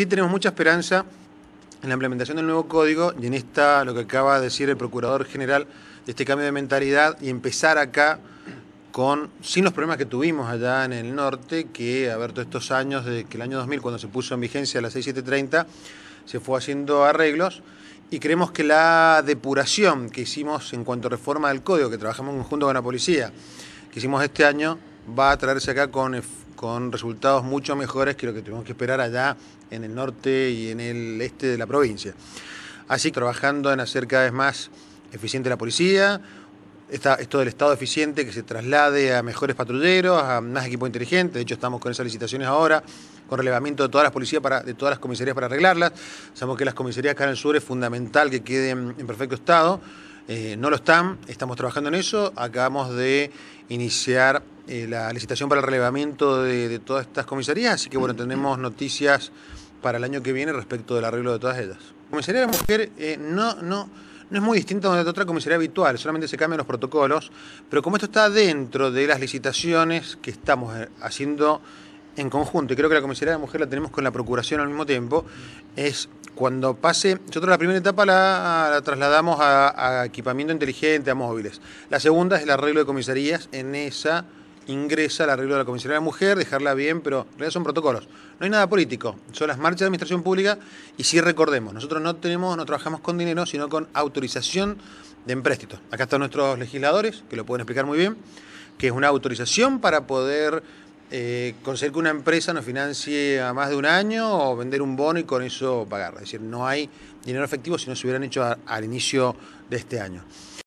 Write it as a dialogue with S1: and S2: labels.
S1: Sí tenemos mucha esperanza en la implementación del nuevo código y en esta, lo que acaba de decir el Procurador General, de este cambio de mentalidad y empezar acá con, sin los problemas que tuvimos allá en el norte, que a ver todos estos años, desde que el año 2000, cuando se puso en vigencia la 6730, se fue haciendo arreglos y creemos que la depuración que hicimos en cuanto a reforma del código, que trabajamos en conjunto con la policía, que hicimos este año, va a traerse acá con con resultados mucho mejores que lo que tuvimos que esperar allá en el norte y en el este de la provincia. Así, trabajando en hacer cada vez más eficiente la policía, esto del Estado eficiente que se traslade a mejores patrulleros, a más equipo inteligente. De hecho, estamos con esas licitaciones ahora, con relevamiento de todas las policías, para, de todas las comisarías para arreglarlas. Sabemos que las comisarías acá en el sur es fundamental que queden en perfecto estado. Eh, no lo están, estamos trabajando en eso. Acabamos de iniciar eh, la licitación para el relevamiento de, todas estas comisarías, así que bueno, tenemos noticias para el año que viene respecto del arreglo de todas ellas. La comisaría de mujer eh, no, no, no es muy distinta de otra comisaría habitual, solamente se cambian los protocolos, pero como esto está dentro de las licitaciones que estamos eh, haciendo en conjunto, y creo que la comisaría de mujer la tenemos con la procuración al mismo tiempo, es cuando pase, nosotros la primera etapa la, trasladamos a, a equipamiento inteligente, a móviles. La segunda es el arreglo de comisarías en esa ingresa al arreglo de la comisionaria de la mujer, dejarla bien, pero en realidad son protocolos. No hay nada político, son las marchas de administración pública y sí recordemos, nosotros no tenemos, no trabajamos con dinero, sino con autorización de empréstito. Acá están nuestros legisladores, que lo pueden explicar muy bien, que es una autorización para poder eh, conseguir que una empresa nos financie a más de un año o vender un bono y con eso pagar. Es decir, no hay dinero efectivo si no se hubieran hecho al inicio de este año.